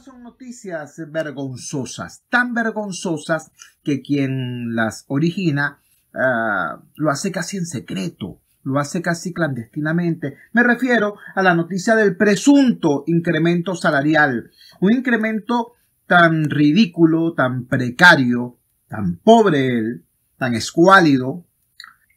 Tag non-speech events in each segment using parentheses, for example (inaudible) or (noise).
son noticias vergonzosas, tan vergonzosas que quien las origina ah, lo hace casi en secreto, lo hace casi clandestinamente. Me refiero a la noticia del presunto incremento salarial, un incremento tan ridículo, tan precario, tan pobre tan escuálido,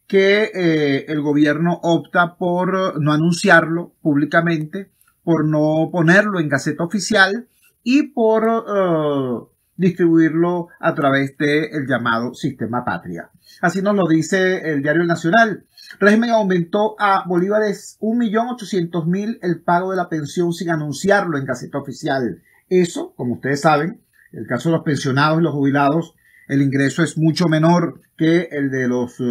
que eh, el gobierno opta por no anunciarlo públicamente, por no ponerlo en Gaceta Oficial y por eh, distribuirlo a través del el llamado sistema patria. Así nos lo dice el diario Nacional. Régimen aumentó a bolívares 1.800.000 el pago de la pensión sin anunciarlo en caseta oficial. Eso, como ustedes saben, el caso de los pensionados y los jubilados, el ingreso es mucho menor que el de los, eh,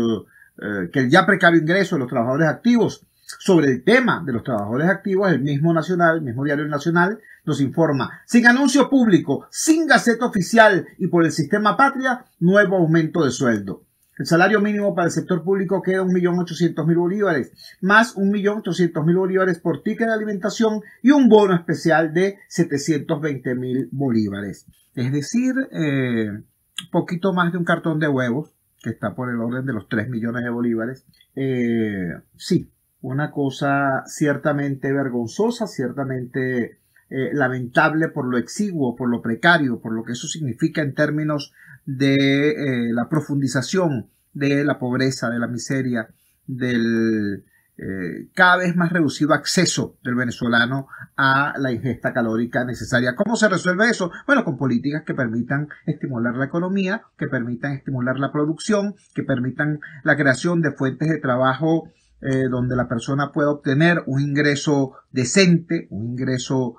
eh, que el ya precario ingreso de los trabajadores activos. Sobre el tema de los trabajadores activos, el mismo Nacional, el mismo Diario Nacional, nos informa, sin anuncio público, sin gaceta oficial y por el sistema patria, nuevo aumento de sueldo. El salario mínimo para el sector público queda 1.800.000 bolívares, más 1.800.000 bolívares por ticket de alimentación y un bono especial de 720.000 bolívares. Es decir, eh, poquito más de un cartón de huevos, que está por el orden de los 3 millones de bolívares. Eh, sí, una cosa ciertamente vergonzosa, ciertamente eh, lamentable por lo exiguo, por lo precario, por lo que eso significa en términos de eh, la profundización de la pobreza, de la miseria, del eh, cada vez más reducido acceso del venezolano a la ingesta calórica necesaria. ¿Cómo se resuelve eso? Bueno, con políticas que permitan estimular la economía, que permitan estimular la producción, que permitan la creación de fuentes de trabajo eh, donde la persona pueda obtener un ingreso decente, un ingreso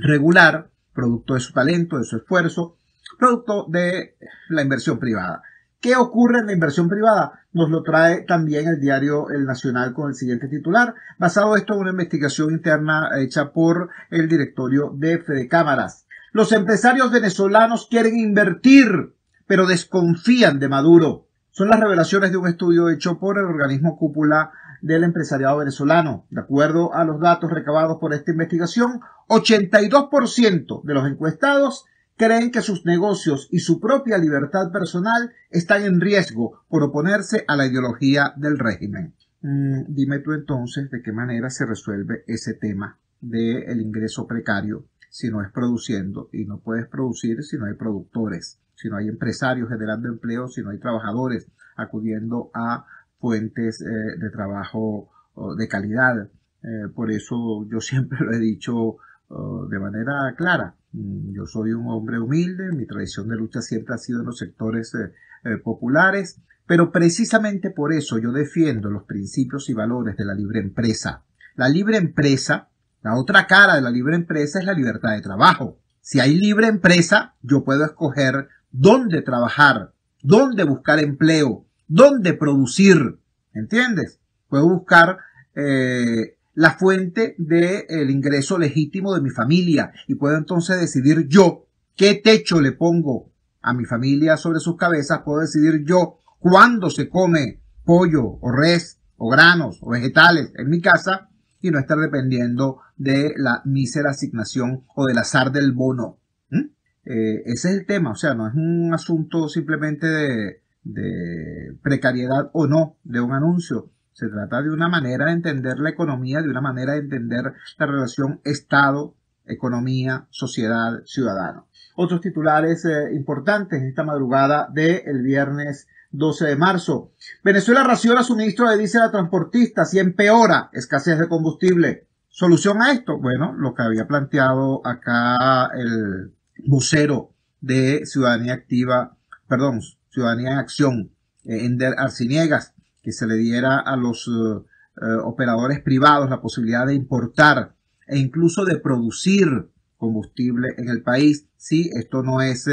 regular, producto de su talento, de su esfuerzo, producto de la inversión privada. ¿Qué ocurre en la inversión privada? Nos lo trae también el diario El Nacional con el siguiente titular, basado esto en una investigación interna hecha por el directorio de Fede Cámaras. Los empresarios venezolanos quieren invertir, pero desconfían de Maduro. Son las revelaciones de un estudio hecho por el organismo cúpula del empresariado venezolano. De acuerdo a los datos recabados por esta investigación, 82% de los encuestados creen que sus negocios y su propia libertad personal están en riesgo por oponerse a la ideología del régimen. Mm, dime tú entonces de qué manera se resuelve ese tema del ingreso precario si no es produciendo y no puedes producir si no hay productores, si no hay empresarios generando empleo, si no hay trabajadores acudiendo a fuentes eh, de trabajo de calidad. Eh, por eso yo (laughs) siempre lo he dicho de manera clara. Mm, yo soy un hombre humilde, mi tradición de lucha siempre ha sido en los sectores eh, populares, pero precisamente por eso yo defiendo los principios y valores de la libre empresa. La libre empresa la otra cara de la libre empresa es la libertad de trabajo. Si hay libre empresa, yo puedo escoger dónde trabajar, dónde buscar empleo, dónde producir. ¿Entiendes? Puedo buscar eh, la fuente del ingreso legítimo de mi familia y puedo entonces decidir yo qué techo le pongo a mi familia sobre sus cabezas, puedo decidir yo cuándo se come pollo o res o granos o vegetales en mi casa y no estar dependiendo de la mísera asignación o del azar del bono. ¿Mm? Eh, ese es el tema, o sea, no es un asunto simplemente de, precariedad o no de un anuncio. Se trata de una manera de entender la economía, de una manera de entender la relación Estado, economía, sociedad, ciudadano. Otros titulares eh, importantes esta madrugada del el viernes 12 de marzo. Venezuela raciona suministro de diésel a transportistas y empeora escasez de combustible. ¿Solución a esto? Bueno, lo que había planteado acá el vocero de Ciudadanía Activa, perdón, Ciudadanía en Acción, eh, Ender Arciniegas, que se le diera a los eh, eh, operadores privados la posibilidad de importar e incluso de producir combustible en el país. Sí, esto no es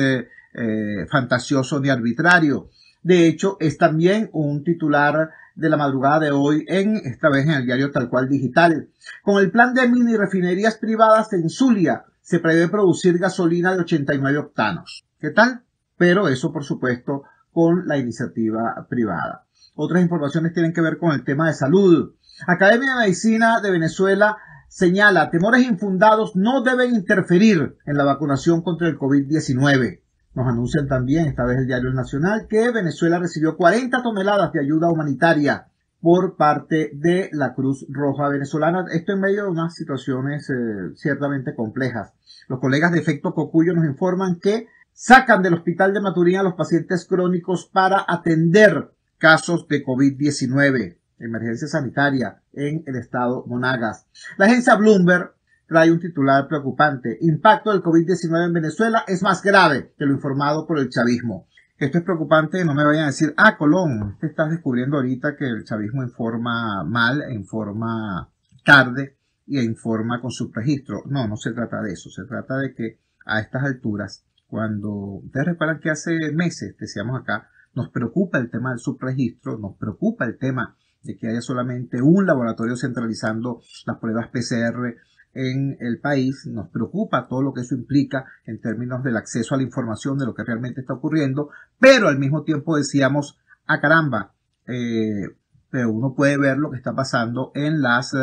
fantasioso ni arbitrario. De hecho, es también un titular de la madrugada de hoy en, esta vez en el diario Tal cual Digital. Con el plan de mini refinerías privadas en Zulia, se prevé producir gasolina de 89 octanos. ¿Qué tal? Pero eso, por supuesto, con la iniciativa privada. Otras informaciones tienen que ver con el tema de salud. Academia de Medicina de Venezuela señala, temores infundados no deben interferir en la vacunación contra el COVID-19. Nos anuncian también, esta vez el diario Nacional, que Venezuela recibió 40 toneladas de ayuda humanitaria por parte de la Cruz Roja Venezolana. Esto en medio de unas situaciones eh, ciertamente complejas. Los colegas de Efecto Cocuyo nos informan que sacan del hospital de Maturín a los pacientes crónicos para atender casos de COVID-19, emergencia sanitaria en el estado Monagas. La agencia Bloomberg trae un titular preocupante. Impacto del COVID-19 en Venezuela es más grave que lo informado por el chavismo. Esto es preocupante, no me vayan a decir, ah, Colón, te estás descubriendo ahorita que el chavismo informa mal, informa tarde y informa con subregistro. No, no se trata de eso, se trata de que a estas alturas, cuando ustedes recuerdan que hace meses decíamos acá, nos preocupa el tema del subregistro, nos preocupa el tema de que haya solamente un laboratorio centralizando las pruebas PCR, en el país, nos preocupa todo lo que eso implica en términos del acceso a la información de lo que realmente está ocurriendo, pero al mismo tiempo decíamos, a ah, caramba, eh, pero uno puede ver lo que está pasando en las eh,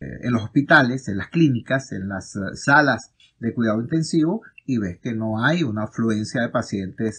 eh, en los hospitales, en las clínicas, en las salas de cuidado intensivo y ves que no hay una afluencia de pacientes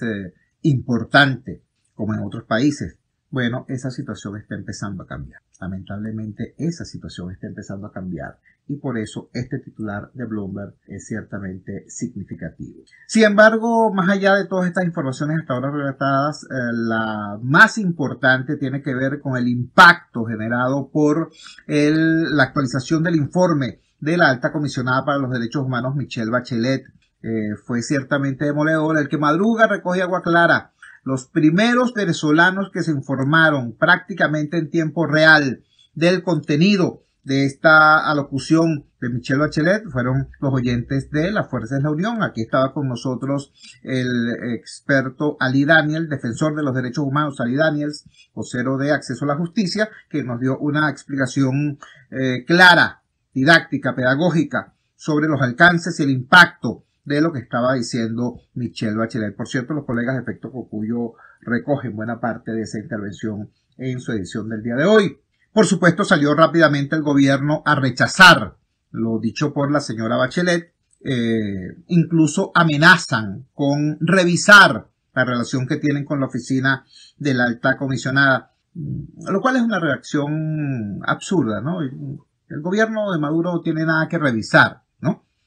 importante como en otros países. Bueno, esa situación está empezando a cambiar. Lamentablemente esa situación está empezando a cambiar y por eso este titular de Bloomberg es ciertamente significativo. Sin embargo, más allá de todas estas informaciones hasta ahora relatadas, eh, la más importante tiene que ver con el impacto generado por la actualización del informe de la alta comisionada para los derechos humanos Michelle Bachelet. Eh, fue ciertamente demoledor. El que madruga recoge agua clara los primeros venezolanos que se informaron prácticamente en tiempo real del contenido de esta alocución de Michelle Bachelet fueron los oyentes de la Fuerza de la Unión. Aquí estaba con nosotros el experto Ali Daniel, defensor de los derechos humanos, Ali Daniels, vocero de Acceso a la Justicia, que nos dio una explicación eh, clara, didáctica, pedagógica sobre los alcances y el impacto de lo que estaba diciendo Michelle Bachelet. Por cierto, los colegas de Efecto Cocuyo recogen buena parte de esa intervención en su edición del día de hoy. Por supuesto, salió rápidamente el gobierno a rechazar lo dicho por la señora Bachelet. Eh, incluso amenazan con revisar la relación que tienen con la oficina de la alta comisionada, mm, lo cual es una reacción absurda, ¿no? El gobierno de Maduro no tiene nada que revisar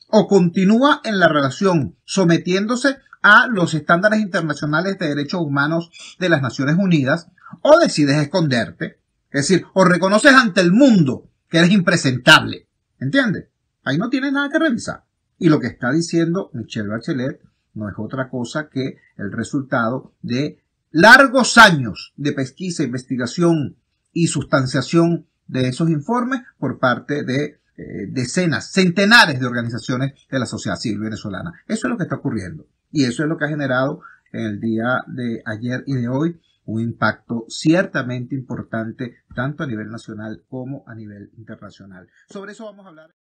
o continúa en la relación sometiéndose a los estándares internacionales de derechos humanos de las Naciones Unidas o decides esconderte. Es decir, o reconoces ante el mundo que eres impresentable. ¿Entiendes? Ahí no tienes nada que revisar. Y lo que está diciendo Michelle Bachelet no es otra cosa que el resultado de largos años de pesquisa, investigación y sustanciación de esos informes por parte de eh, decenas, centenares de organizaciones de la sociedad civil venezolana. Eso es lo que está ocurriendo y eso es lo que ha generado en el día de ayer y de hoy un impacto ciertamente importante tanto a nivel nacional como a nivel internacional. Sobre eso vamos a hablar.